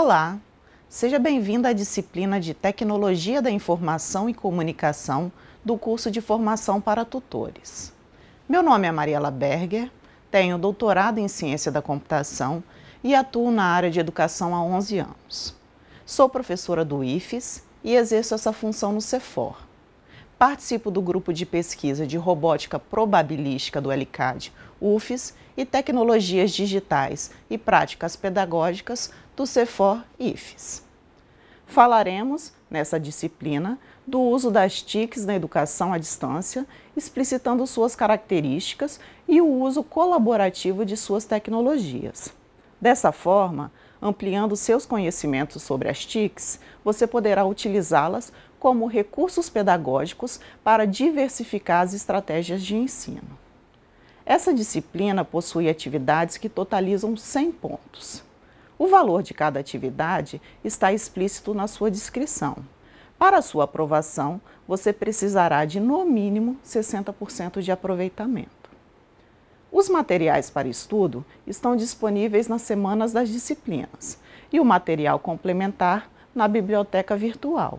Olá, seja bem-vindo à disciplina de Tecnologia da Informação e Comunicação do curso de formação para tutores. Meu nome é Mariela Berger, tenho doutorado em Ciência da Computação e atuo na área de Educação há 11 anos. Sou professora do IFES e exerço essa função no CEFOR. Participo do grupo de pesquisa de robótica probabilística do LCAD, UFES e tecnologias digitais e práticas pedagógicas do CEFOR IFES. Falaremos, nessa disciplina, do uso das TICs na educação à distância, explicitando suas características e o uso colaborativo de suas tecnologias. Dessa forma, Ampliando seus conhecimentos sobre as TICs, você poderá utilizá-las como recursos pedagógicos para diversificar as estratégias de ensino. Essa disciplina possui atividades que totalizam 100 pontos. O valor de cada atividade está explícito na sua descrição. Para sua aprovação, você precisará de, no mínimo, 60% de aproveitamento. Os materiais para estudo estão disponíveis nas semanas das disciplinas e o material complementar na biblioteca virtual.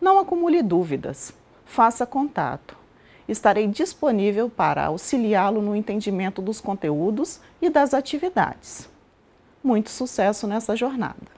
Não acumule dúvidas, faça contato. Estarei disponível para auxiliá-lo no entendimento dos conteúdos e das atividades. Muito sucesso nessa jornada!